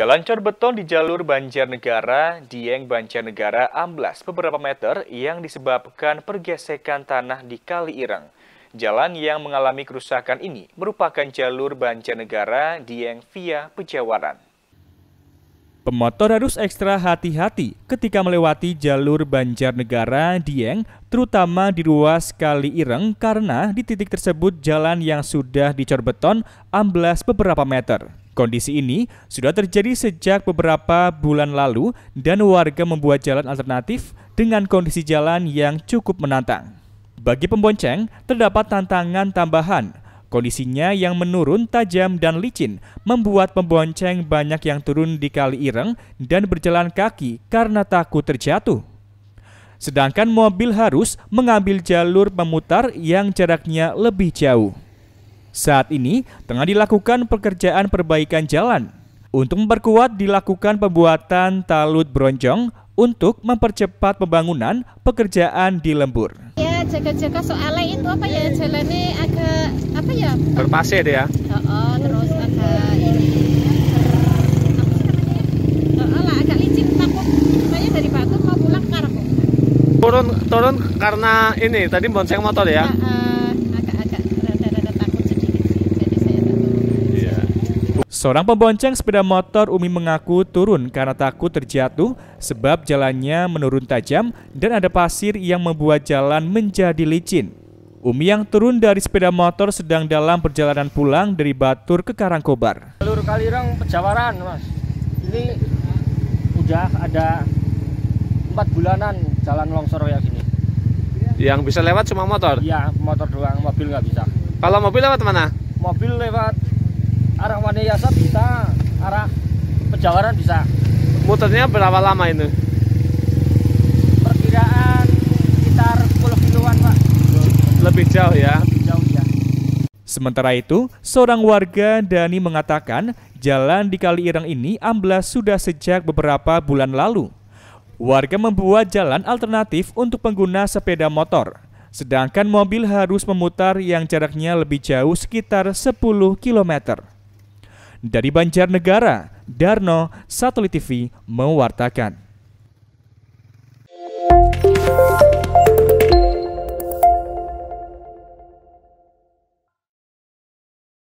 Jalan cor beton di jalur Banjarnegara, Dieng Banjarnegara amblas beberapa meter yang disebabkan pergesekan tanah di Kali Ireng. Jalan yang mengalami kerusakan ini merupakan jalur Banjarnegara, Dieng via Pejawaran. Pemotor harus ekstra hati-hati ketika melewati jalur Banjarnegara Dieng, terutama di ruas Kali Ireng karena di titik tersebut jalan yang sudah dicor beton amblas beberapa meter. Kondisi ini sudah terjadi sejak beberapa bulan lalu dan warga membuat jalan alternatif dengan kondisi jalan yang cukup menantang. Bagi pembonceng, terdapat tantangan tambahan – Kondisinya yang menurun tajam dan licin membuat pembonceng banyak yang turun di kali ireng dan berjalan kaki karena takut terjatuh. Sedangkan mobil harus mengambil jalur pemutar yang jaraknya lebih jauh. Saat ini tengah dilakukan pekerjaan perbaikan jalan. Untuk memperkuat dilakukan pembuatan talut bronjong untuk mempercepat pembangunan pekerjaan di lembur. Ya jaga-jaga soalnya itu apa ya jalannya apa ya? Berpasir ya. Oh, oh, terus ada ini. agak licin takut. dari Batu mau pulang Turun turun karena ini tadi bonceng motor ya. agak-agak takut iya. Seorang pembonceng sepeda motor Umi mengaku turun karena takut terjatuh sebab jalannya menurun tajam dan ada pasir yang membuat jalan menjadi licin. Umi yang turun dari sepeda motor sedang dalam perjalanan pulang dari Batur ke Karangkobar. Jalur Kalirang Pejawaran, Mas. Ini udah ada empat bulanan jalan longsor kayak gini. Yang bisa lewat cuma motor? Iya, motor doang, mobil nggak bisa. Kalau mobil lewat mana? Mobil lewat arah Waneyasa bisa, arah Pejawaran bisa. Muternya berapa lama ini? hijau ya. Iya. Sementara itu, seorang warga Dani mengatakan jalan di Kali Ireng ini amblas sudah sejak beberapa bulan lalu. Warga membuat jalan alternatif untuk pengguna sepeda motor, sedangkan mobil harus memutar yang jaraknya lebih jauh sekitar 10 km. Dari Banjarnegara, Darno, Satelit TV mewartakan.